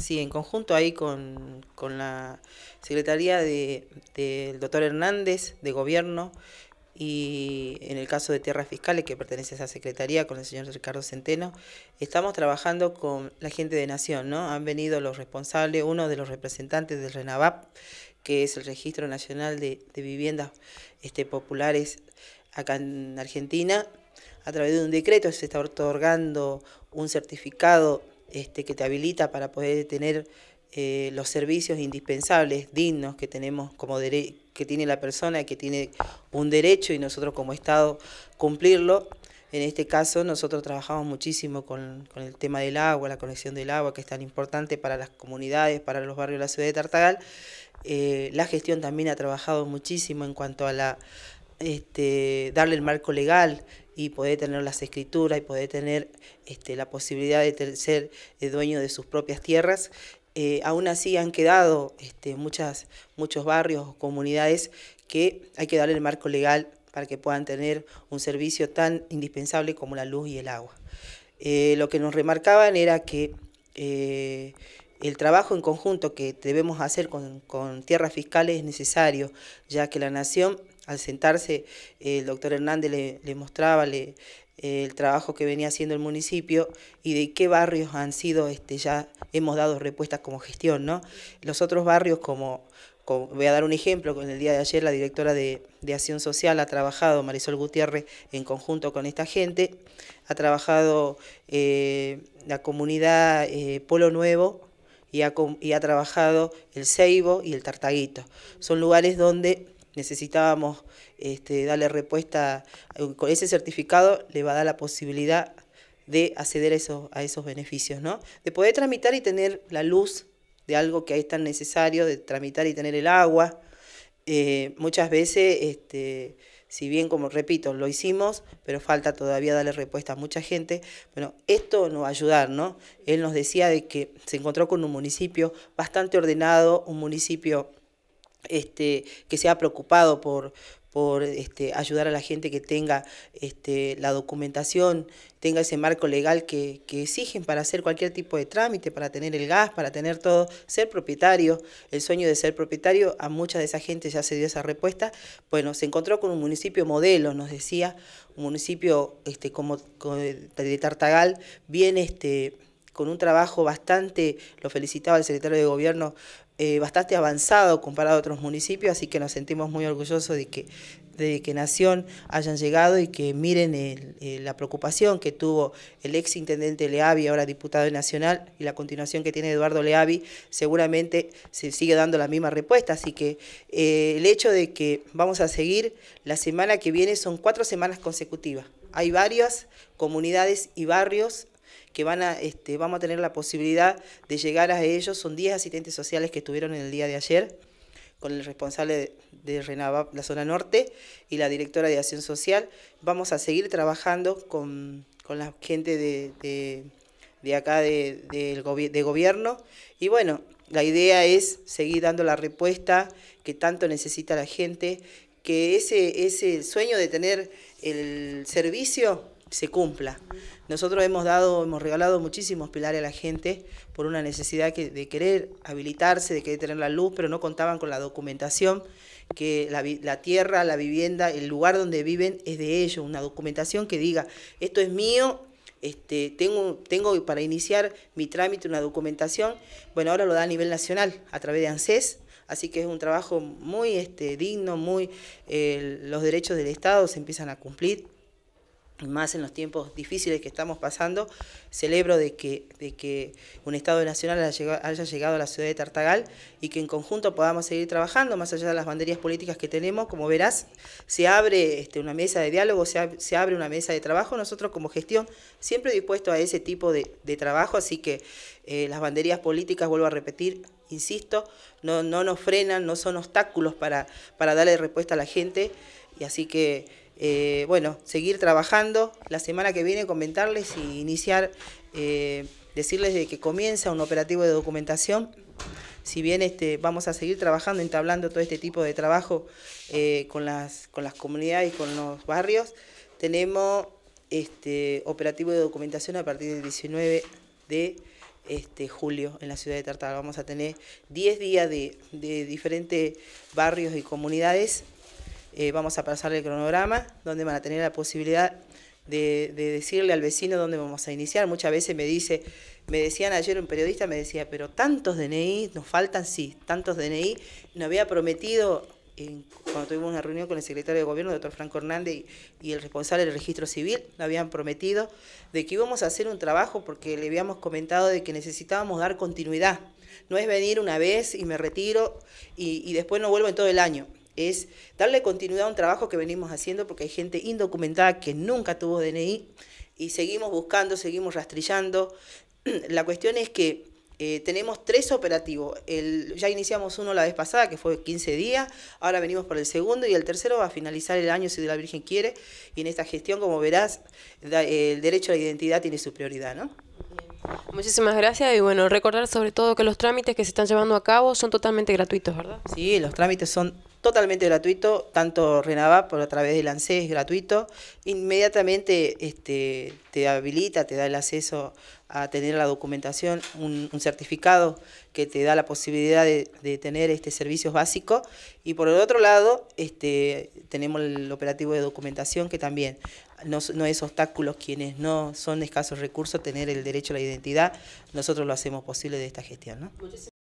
sí, en conjunto ahí con, con la Secretaría del de, doctor Hernández de Gobierno y en el caso de Tierras Fiscales, que pertenece a esa Secretaría, con el señor Ricardo Centeno, estamos trabajando con la gente de Nación, ¿no? Han venido los responsables, uno de los representantes del RENAVAP, que es el Registro Nacional de, Viviendas este, Populares acá en Argentina, a través de un decreto se está otorgando un certificado este, que te habilita para poder tener eh, los servicios indispensables, dignos que tenemos como que tiene la persona, que tiene un derecho y nosotros como Estado cumplirlo. En este caso nosotros trabajamos muchísimo con, el tema del agua, la conexión del agua que es tan importante para las comunidades, para los barrios de la ciudad de Tartagal. Eh, la gestión también ha trabajado muchísimo en cuanto a la este, darle el marco legal y poder tener las escrituras y poder tener este, la posibilidad de ser eh, dueño de sus propias tierras. Eh, aún así han quedado este, muchas, muchos barrios o comunidades que hay que darle el marco legal para que puedan tener un servicio tan indispensable como la luz y el agua. Eh, lo que nos remarcaban era que el trabajo en conjunto que debemos hacer con, con tierras fiscales es necesario, ya que la nación al sentarse, eh, el doctor Hernández le, mostraba eh, el trabajo que venía haciendo el municipio y de qué barrios han sido, este, ya hemos dado respuestas como gestión, ¿no? Los otros barrios como, voy a dar un ejemplo, con el día de ayer la directora de, Acción Social ha trabajado, Marisol Gutiérrez, en conjunto con esta gente, ha trabajado eh, la comunidad Polo Nuevo, y ha, y ha trabajado el Ceibo y el Tartaguito. Son lugares donde necesitábamos este, darle respuesta, con ese certificado le va a dar la posibilidad de acceder a esos, a esos beneficios, ¿no? De poder tramitar y tener la luz de algo que es tan necesario, de tramitar y tener el agua. Eh, muchas veces, este, si bien, como repito, lo hicimos, pero falta todavía darle respuesta a mucha gente. Bueno, esto nos va a ayudar, ¿no? Él nos decía de que se encontró con un municipio bastante ordenado, un municipio este, que se ha preocupado por, por este, ayudar a la gente que tenga este, la documentación, tenga ese marco legal que, exigen para hacer cualquier tipo de trámite, para tener el gas, para tener todo, ser propietario, el sueño de ser propietario, a mucha de esa gente ya se dio esa respuesta, bueno, se encontró con un municipio modelo, nos decía, un municipio este, como, como de Tartagal, bien... Este, con un trabajo bastante, lo felicitaba el secretario de Gobierno eh, bastante avanzado comparado a otros municipios, así que nos sentimos muy orgullosos de que, de que Nación hayan llegado y que miren eh, la preocupación que tuvo el ex intendente Leavi, ahora diputado nacional, y la continuación que tiene Eduardo Leavi, seguramente se sigue dando la misma respuesta, así que eh, el hecho de que vamos a seguir la semana que viene son cuatro semanas consecutivas. Hay varias comunidades y barrios que van a, este, vamos a tener la posibilidad de llegar a ellos. Son 10 asistentes sociales que estuvieron en el día de ayer con el responsable de Renabab, la zona norte, y la directora de acción social. Vamos a seguir trabajando con, la gente de, acá de, de, gobierno. Y bueno, la idea es seguir dando la respuesta que tanto necesita la gente, que ese, ese sueño de tener el servicio se cumpla. Nosotros hemos dado, hemos regalado muchísimos pilares a la gente por una necesidad de querer habilitarse, de querer tener la luz, pero no contaban con la documentación que la, tierra, la vivienda, el lugar donde viven es de ellos, una documentación que diga, esto es mío, este, tengo, tengo para iniciar mi trámite una documentación, bueno, ahora lo da a nivel nacional, a través de ANSES, así que es un trabajo muy este, digno, muy eh, los derechos del Estado se empiezan a cumplir más en los tiempos difíciles que estamos pasando, celebro de que, de que un Estado Nacional haya llegado a la ciudad de Tartagal y que en conjunto podamos seguir trabajando, más allá de las banderías políticas que tenemos, como verás, se abre este, una mesa de diálogo, se, abre una mesa de trabajo, nosotros como gestión siempre dispuesto a ese tipo de, trabajo, así que eh, las banderías políticas, vuelvo a repetir, insisto, no, no nos frenan, no son obstáculos para, para darle respuesta a la gente, y así que eh, bueno, seguir trabajando. La semana que viene comentarles y iniciar, eh, decirles de que comienza un operativo de documentación. Si bien este, vamos a seguir trabajando, entablando todo este tipo de trabajo eh, con, las, comunidades y con los barrios, tenemos este operativo de documentación a partir del 19 de este, julio en la ciudad de Tartar, Vamos a tener 10 días de diferentes barrios y comunidades eh, vamos a pasar el cronograma, donde van a tener la posibilidad de, decirle al vecino dónde vamos a iniciar. Muchas veces me dice, me decían ayer un periodista, me decía, pero tantos DNI, nos faltan, sí, tantos DNI, nos había prometido cuando tuvimos una reunión con el secretario de gobierno, el doctor Franco Hernández, y, el responsable del registro civil, nos habían prometido de que íbamos a hacer un trabajo porque le habíamos comentado de que necesitábamos dar continuidad. No es venir una vez y me retiro y después no vuelvo en todo el año es darle continuidad a un trabajo que venimos haciendo porque hay gente indocumentada que nunca tuvo DNI y seguimos buscando, seguimos rastrillando. La cuestión es que eh, tenemos tres operativos. El, ya iniciamos uno la vez pasada, que fue 15 días, ahora venimos por el segundo y el tercero va a finalizar el año si la Virgen quiere. Y en esta gestión, como verás, eh, el derecho a la identidad tiene su prioridad, ¿no? Muchísimas gracias y bueno, recordar sobre todo que los trámites que se están llevando a cabo son totalmente gratuitos, ¿verdad? Sí, los trámites son totalmente gratuito, tanto Renavap por a través de ANSES gratuito, inmediatamente este, te habilita, te da el acceso a tener la documentación, un, certificado que te da la posibilidad de, tener este servicios básico. y por el otro lado este, tenemos el operativo de documentación que también no, es obstáculo quienes no son de escasos recursos tener el derecho a la identidad, nosotros lo hacemos posible de esta gestión. ¿no?